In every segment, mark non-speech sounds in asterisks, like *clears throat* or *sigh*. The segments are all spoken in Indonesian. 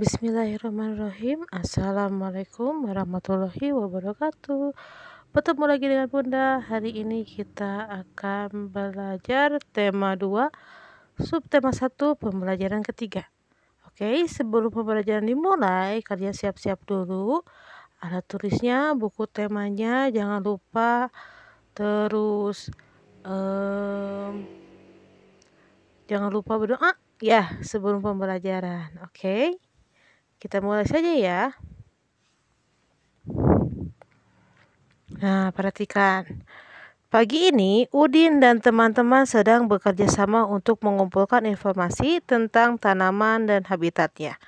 Bismillahirrahmanirrahim Assalamualaikum warahmatullahi wabarakatuh Bertemu lagi dengan Bunda Hari ini kita akan belajar tema 2 Subtema 1 pembelajaran ketiga Oke sebelum pembelajaran dimulai Kalian siap-siap dulu Alat tulisnya, buku temanya Jangan lupa Terus um, Jangan lupa berdoa ya sebelum pembelajaran. Oke. Okay? Kita mulai saja ya. Nah, perhatikan. Pagi ini, Udin dan teman-teman sedang bekerja sama untuk mengumpulkan informasi tentang tanaman dan habitatnya.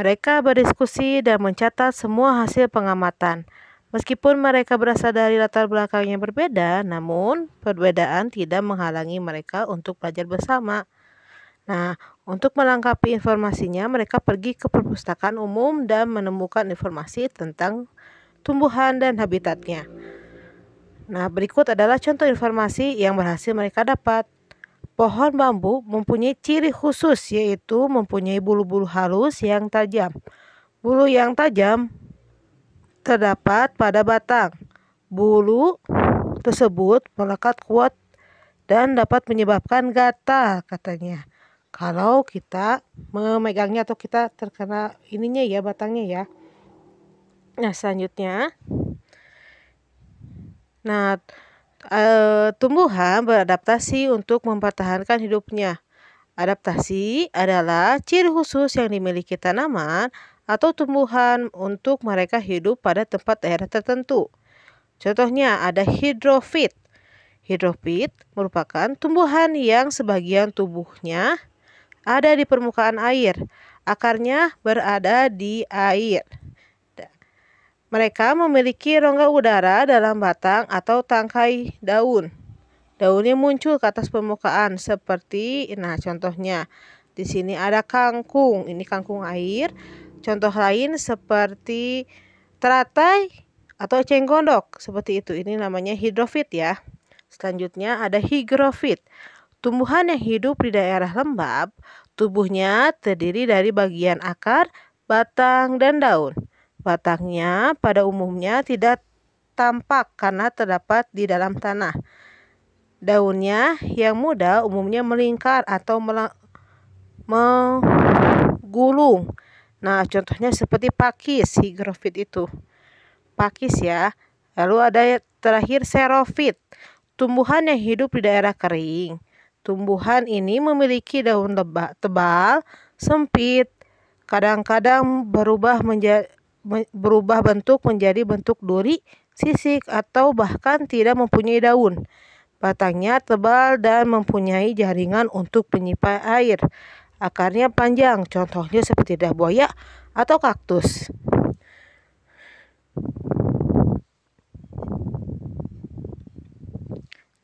Mereka berdiskusi dan mencatat semua hasil pengamatan. Meskipun mereka berasal dari latar belakang yang berbeda, namun perbedaan tidak menghalangi mereka untuk belajar bersama. Nah, untuk melengkapi informasinya, mereka pergi ke perpustakaan umum dan menemukan informasi tentang tumbuhan dan habitatnya. Nah, berikut adalah contoh informasi yang berhasil mereka dapat. Pohon bambu mempunyai ciri khusus yaitu mempunyai bulu-bulu halus yang tajam. Bulu yang tajam terdapat pada batang. Bulu tersebut melekat kuat dan dapat menyebabkan gatal katanya. Kalau kita memegangnya atau kita terkena ininya ya batangnya ya. Nah, selanjutnya Nah, e, tumbuhan beradaptasi untuk mempertahankan hidupnya. Adaptasi adalah ciri khusus yang dimiliki tanaman atau tumbuhan untuk mereka hidup pada tempat daerah tertentu. Contohnya ada hidrofit. Hidrofit merupakan tumbuhan yang sebagian tubuhnya ada di permukaan air. Akarnya berada di air. Mereka memiliki rongga udara dalam batang atau tangkai daun. Daunnya muncul ke atas permukaan seperti nah contohnya di sini ada kangkung. Ini kangkung air. Contoh lain seperti teratai atau cenggondok seperti itu. Ini namanya hidrofit ya. Selanjutnya ada higrofit. Tumbuhan yang hidup di daerah lembab, tubuhnya terdiri dari bagian akar, batang, dan daun. Batangnya pada umumnya tidak tampak karena terdapat di dalam tanah. Daunnya yang muda umumnya melingkar atau menggulung. Nah, contohnya seperti pakis, higrofit itu. Pakis ya. Lalu ada terakhir serofit, tumbuhan yang hidup di daerah kering. Tumbuhan ini memiliki daun tebal, sempit, kadang-kadang berubah menjadi berubah bentuk menjadi bentuk duri, sisik atau bahkan tidak mempunyai daun. Batangnya tebal dan mempunyai jaringan untuk penyimpan air. Akarnya panjang, contohnya seperti buaya atau kaktus.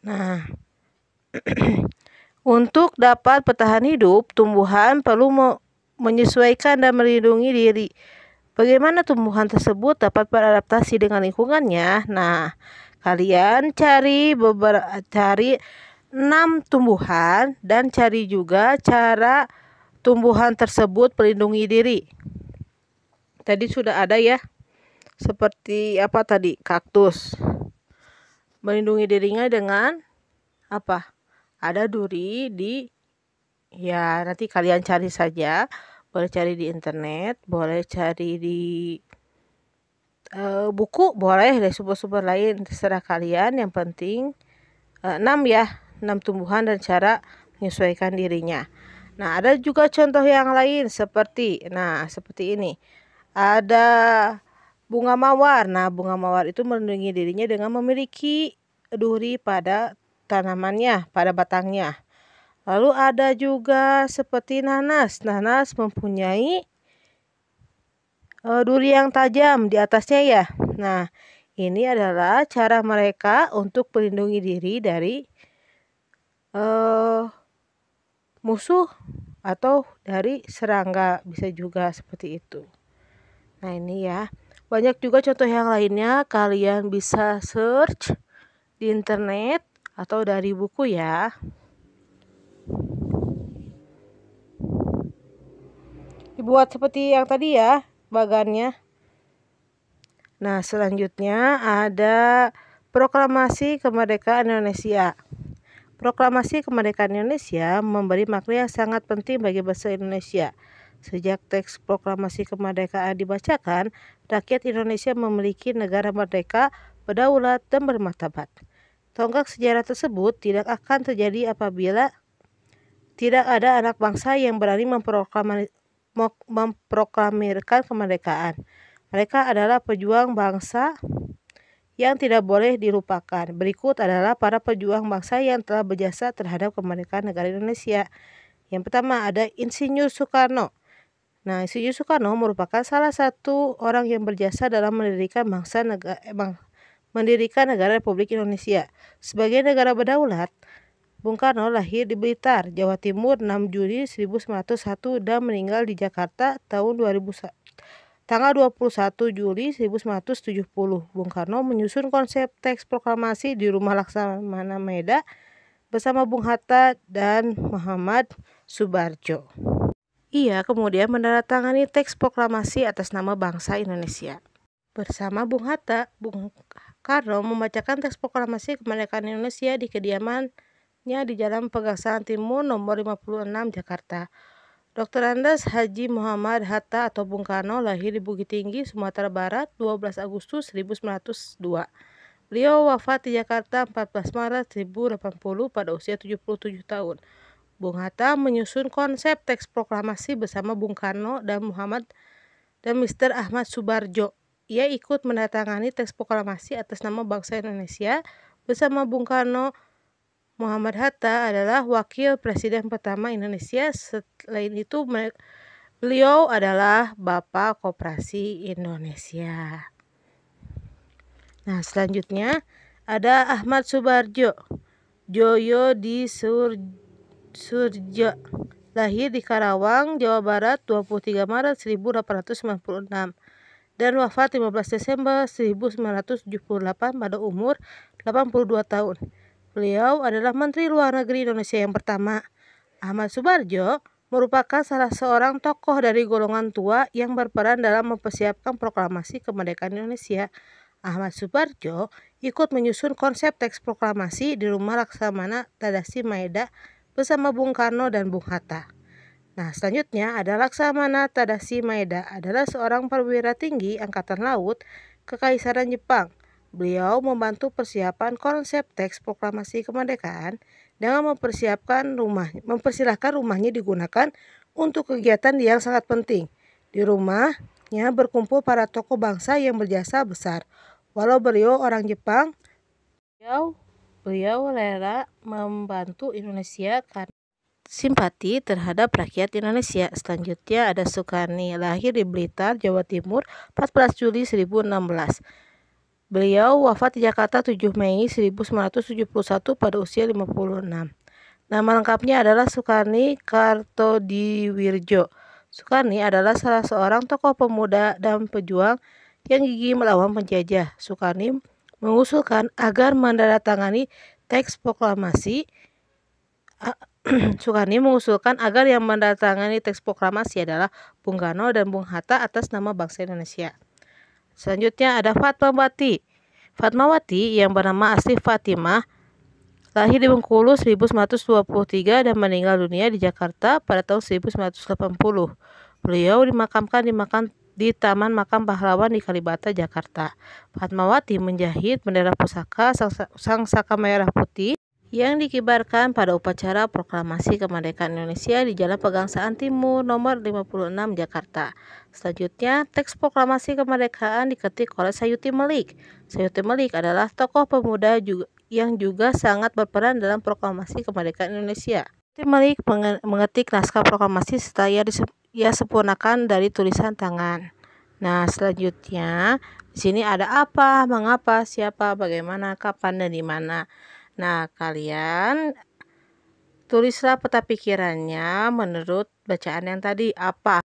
Nah, *clears throat* Untuk dapat bertahan hidup, tumbuhan perlu menyesuaikan dan melindungi diri. Bagaimana tumbuhan tersebut dapat beradaptasi dengan lingkungannya? Nah, kalian cari beberapa cari 6 tumbuhan dan cari juga cara tumbuhan tersebut melindungi diri. Tadi sudah ada ya. Seperti apa tadi? Kaktus. Melindungi dirinya dengan apa? ada duri di ya nanti kalian cari saja boleh cari di internet boleh cari di uh, buku boleh dari sumber-sumber lain terserah kalian yang penting uh, ya enam tumbuhan dan cara menyesuaikan dirinya nah ada juga contoh yang lain seperti nah seperti ini ada bunga mawar nah bunga mawar itu melindungi dirinya dengan memiliki duri pada tanamannya pada batangnya. Lalu ada juga seperti nanas. Nanas mempunyai uh, duri yang tajam di atasnya ya. Nah, ini adalah cara mereka untuk melindungi diri dari uh, musuh atau dari serangga bisa juga seperti itu. Nah, ini ya. Banyak juga contoh yang lainnya kalian bisa search di internet atau dari buku ya. Dibuat seperti yang tadi ya bagannya. Nah, selanjutnya ada Proklamasi Kemerdekaan Indonesia. Proklamasi Kemerdekaan Indonesia memberi makna yang sangat penting bagi bangsa Indonesia. Sejak teks proklamasi kemerdekaan dibacakan, rakyat Indonesia memiliki negara merdeka, berdaulat, dan bermartabat. Tonggak sejarah tersebut tidak akan terjadi apabila tidak ada anak bangsa yang berani memproklamirkan kemerdekaan. Mereka adalah pejuang bangsa yang tidak boleh dilupakan. Berikut adalah para pejuang bangsa yang telah berjasa terhadap kemerdekaan negara Indonesia. Yang pertama ada Insinyur Soekarno. Nah, Insinyur Soekarno merupakan salah satu orang yang berjasa dalam mendirikan bangsa negara, eh, mendirikan negara Republik Indonesia. Sebagai negara berdaulat, Bung Karno lahir di Blitar, Jawa Timur 6 Juli 1901 dan meninggal di Jakarta tahun 2000, Tanggal 21 Juli 1970, Bung Karno menyusun konsep teks proklamasi di Rumah Laksamana Meda bersama Bung Hatta dan Muhammad Subarjo. Ia kemudian menandatangani teks proklamasi atas nama bangsa Indonesia. Bersama Bung Hatta, Bung Karno membacakan teks proklamasi kemerdekaan Indonesia di kediamannya di Jalan Pegangsaan Timur nomor 56 Jakarta. Dr. Andas Haji Muhammad Hatta atau Bung Karno lahir di Bukit Tinggi, Sumatera Barat 12 Agustus 1902. Beliau wafat di Jakarta 14 Maret 1080 pada usia 77 tahun. Bung Hatta menyusun konsep teks proklamasi bersama Bung Karno dan Muhammad dan Mr. Ahmad Subarjo ia ikut mendatangani teks proklamasi atas nama bangsa Indonesia bersama Bung Karno. Muhammad Hatta adalah wakil presiden pertama Indonesia. Selain itu, beliau adalah Bapak Koperasi Indonesia. Nah, selanjutnya ada Ahmad Subarjo. Joyo di Sur Surjo. Lahir di Karawang, Jawa Barat, 23 Maret 1896 dan wafat 15 Desember 1978 pada umur 82 tahun. Beliau adalah Menteri Luar Negeri Indonesia yang pertama. Ahmad Subarjo merupakan salah seorang tokoh dari golongan tua yang berperan dalam mempersiapkan proklamasi kemerdekaan Indonesia. Ahmad Subarjo ikut menyusun konsep teks proklamasi di rumah Laksamana Tadasi Maeda bersama Bung Karno dan Bung Hatta. Nah, selanjutnya ada Laksamana Tadashi Maeda adalah seorang perwira tinggi angkatan laut Kekaisaran Jepang. Beliau membantu persiapan konsep teks proklamasi kemerdekaan dengan mempersiapkan rumah, mempersilahkan rumahnya digunakan untuk kegiatan yang sangat penting. Di rumahnya berkumpul para tokoh bangsa yang berjasa besar. Walau beliau orang Jepang, beliau, beliau rela membantu Indonesia karena simpati terhadap rakyat Indonesia. Selanjutnya ada Sukarni, lahir di Blitar, Jawa Timur, 14 Juli 1016. Beliau wafat di Jakarta 7 Mei 1971 pada usia 56. Nama lengkapnya adalah Sukarni Kartodiwirjo. Sukarni adalah salah seorang tokoh pemuda dan pejuang yang gigi melawan penjajah. Sukarni mengusulkan agar mendatangani teks proklamasi *clears throat* Soekarni mengusulkan agar yang mendatangani teks proklamasi adalah Bung Karno dan Bung Hatta atas nama bangsa Indonesia. Selanjutnya ada Fatmawati. Fatmawati yang bernama asli Fatimah lahir di Bengkulu 1923 dan meninggal dunia di Jakarta pada tahun 1980. Beliau dimakamkan di makam di Taman Makam Pahlawan di Kalibata, Jakarta. Fatmawati menjahit bendera pusaka sang, sang saka merah putih yang dikibarkan pada upacara proklamasi kemerdekaan Indonesia di Jalan Pegangsaan Timur nomor 56 Jakarta. Selanjutnya, teks proklamasi kemerdekaan diketik oleh Sayuti Melik. Sayuti Melik adalah tokoh pemuda juga, yang juga sangat berperan dalam proklamasi kemerdekaan Indonesia. Sayuti Melik mengetik naskah proklamasi setelah ia, ia sempurnakan dari tulisan tangan. Nah, selanjutnya di sini ada apa, mengapa, siapa, bagaimana, kapan, dan di mana. Nah, kalian tulislah peta pikirannya menurut bacaan yang tadi apa.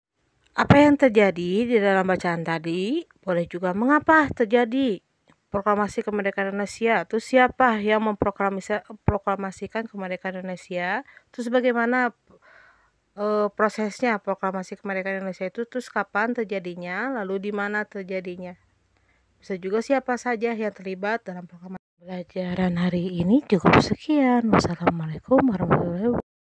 Apa yang terjadi di dalam bacaan tadi? Boleh juga mengapa terjadi? Proklamasi kemerdekaan Indonesia. Terus siapa yang memproklamasikan kemerdekaan Indonesia? Terus bagaimana e, prosesnya proklamasi kemerdekaan Indonesia itu? Terus kapan terjadinya? Lalu di mana terjadinya? Bisa juga siapa saja yang terlibat dalam proklamasi Pelajaran hari ini cukup sekian. Wassalamualaikum warahmatullahi wabarakatuh.